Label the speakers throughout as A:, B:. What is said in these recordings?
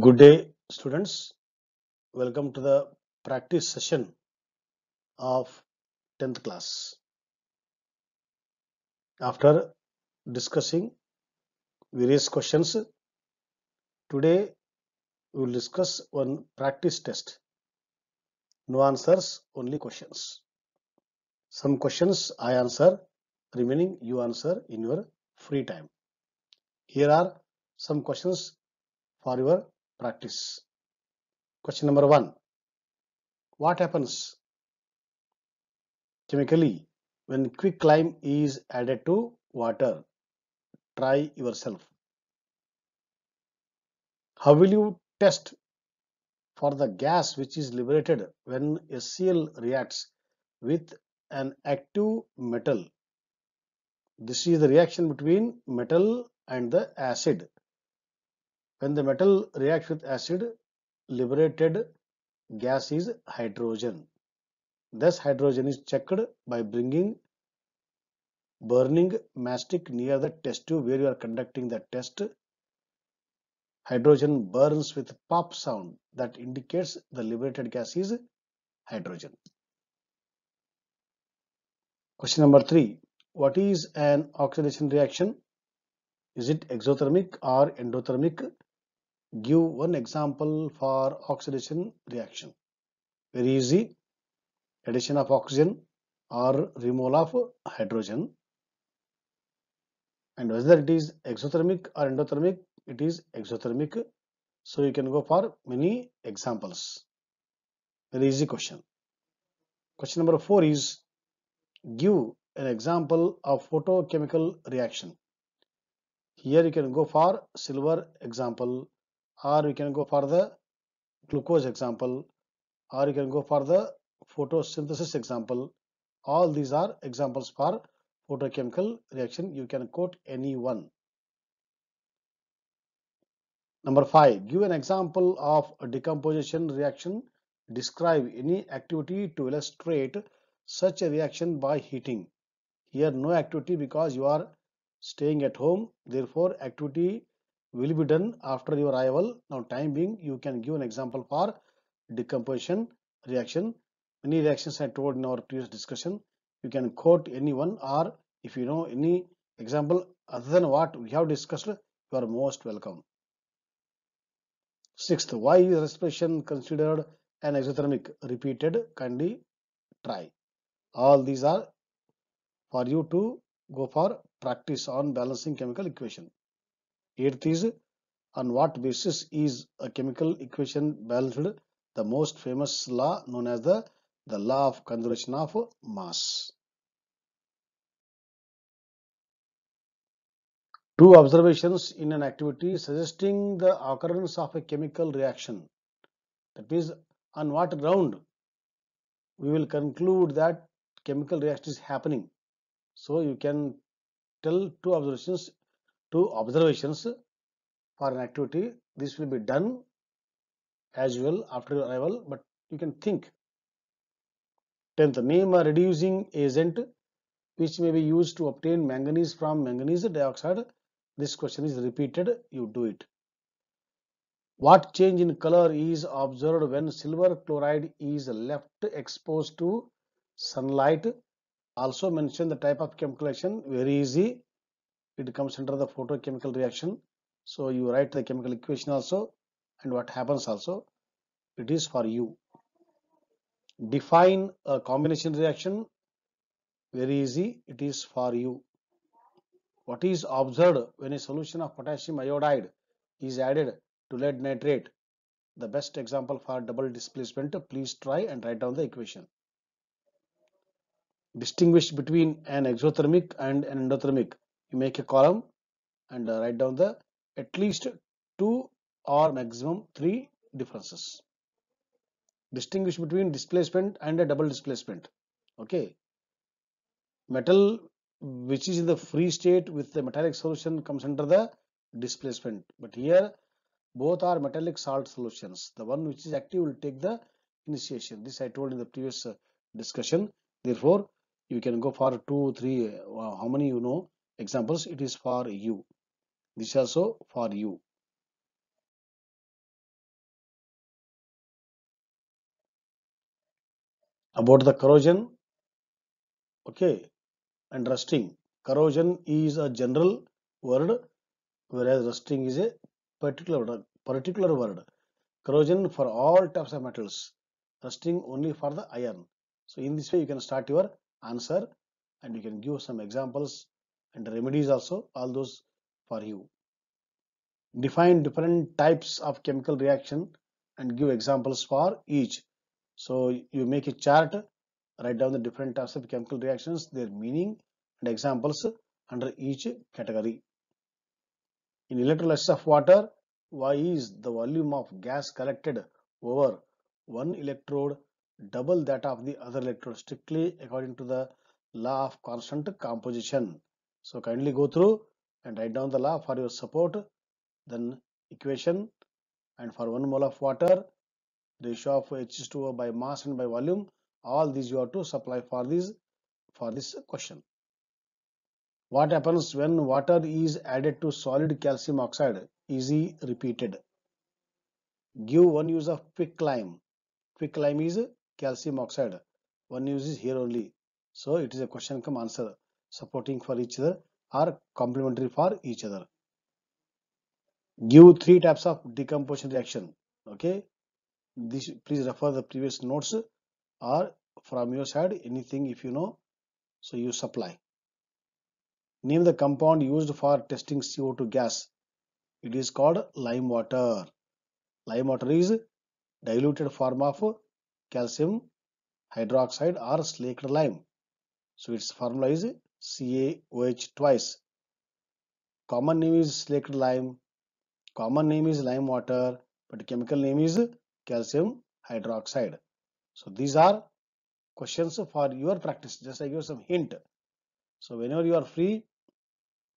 A: Good day, students. Welcome to the practice session of 10th class. After discussing various questions, today we will discuss one practice test. No answers, only questions. Some questions I answer, remaining you answer in your free time. Here are some questions for your practice. Question number one What happens chemically when quick lime is added to water? Try yourself. How will you test for the gas which is liberated when HCl reacts with an active metal? This is the reaction between metal and the acid when the metal reacts with acid, liberated gas is hydrogen. Thus hydrogen is checked by bringing burning mastic near the test tube where you are conducting the test. Hydrogen burns with pop sound that indicates the liberated gas is hydrogen. Question number three. What is an oxidation reaction? Is it exothermic or endothermic? give one example for oxidation reaction. Very easy. Addition of oxygen or removal of hydrogen. And whether it is exothermic or endothermic, it is exothermic. So you can go for many examples. Very easy question. Question number four is give an example of photochemical reaction. Here you can go for silver example or you can go for the glucose example or you can go for the photosynthesis example all these are examples for photochemical reaction you can quote any one number 5 give an example of a decomposition reaction describe any activity to illustrate such a reaction by heating here no activity because you are staying at home therefore activity will be done after your arrival. Now time being you can give an example for decomposition reaction. Many reactions I told in our previous discussion. You can quote any one or if you know any example other than what we have discussed, you are most welcome. Sixth, why is respiration considered an exothermic? Repeated, kindly try. All these are for you to go for practice on balancing chemical equation. Eighth is, on what basis is a chemical equation balanced the most famous law known as the, the law of conservation of mass. Two observations in an activity suggesting the occurrence of a chemical reaction. That is, on what ground we will conclude that chemical reaction is happening. So you can tell two observations Two observations for an activity. This will be done as well after your arrival, but you can think. 10th, name a reducing agent which may be used to obtain manganese from manganese dioxide. This question is repeated, you do it. What change in color is observed when silver chloride is left exposed to sunlight? Also mention the type of chemical reaction. very easy it comes under the photochemical reaction so you write the chemical equation also and what happens also it is for you define a combination reaction very easy it is for you what is observed when a solution of potassium iodide is added to lead nitrate the best example for double displacement please try and write down the equation distinguish between an exothermic and an endothermic you make a column and uh, write down the at least two or maximum three differences distinguish between displacement and a double displacement okay metal which is in the free state with the metallic solution comes under the displacement but here both are metallic salt solutions the one which is active will take the initiation this i told in the previous uh, discussion therefore you can go for two three uh, how many you know examples it is for you this also for you about the corrosion okay and rusting corrosion is a general word whereas rusting is a particular word, particular word corrosion for all types of metals rusting only for the iron so in this way you can start your answer and you can give some examples and remedies also all those for you define different types of chemical reaction and give examples for each so you make a chart write down the different types of chemical reactions their meaning and examples under each category in electrolysis of water y is the volume of gas collected over one electrode double that of the other electrode strictly according to the law of constant composition so kindly go through and write down the law for your support, then equation and for 1 mole of water, ratio of H2O by mass and by volume, all these you have to supply for this, for this question. What happens when water is added to solid calcium oxide? Easy repeated. Give one use of quick lime. Quick lime is calcium oxide. One use is here only. So it is a question come answer supporting for each other or complementary for each other give three types of decomposition reaction okay this please refer the previous notes or from your side anything if you know so you supply name the compound used for testing co2 gas it is called lime water lime water is diluted form of calcium hydroxide or slaked lime so its formula is CaOH twice. Common name is slaked lime. Common name is lime water, but chemical name is calcium hydroxide. So these are questions for your practice. Just I give some hint. So whenever you are free,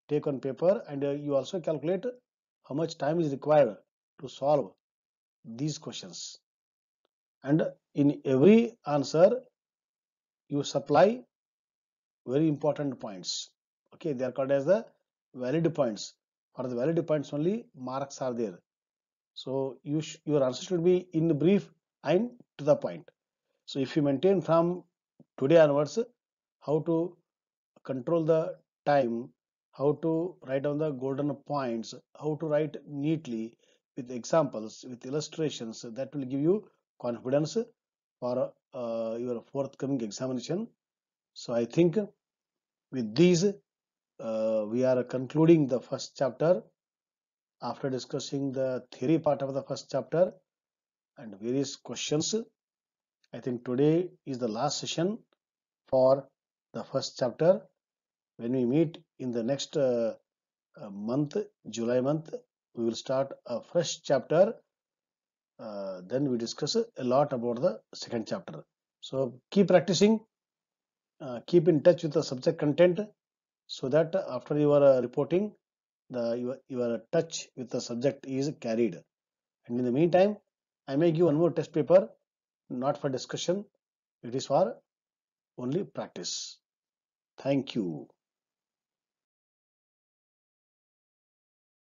A: take on paper and uh, you also calculate how much time is required to solve these questions. And in every answer, you supply very important points okay they are called as the valid points for the valid points only marks are there so you your answer should be in brief and to the point so if you maintain from today onwards how to control the time how to write down the golden points how to write neatly with examples with illustrations that will give you confidence for uh, your forthcoming examination so I think with these uh, we are concluding the first chapter after discussing the theory part of the first chapter and various questions. I think today is the last session for the first chapter. When we meet in the next uh, uh month, July month, we will start a fresh chapter. Uh, then we discuss a lot about the second chapter. So keep practicing uh, keep in touch with the subject content so that after you uh, reporting the your, your touch with the subject is carried and in the meantime i may give one more test paper not for discussion it is for only practice thank you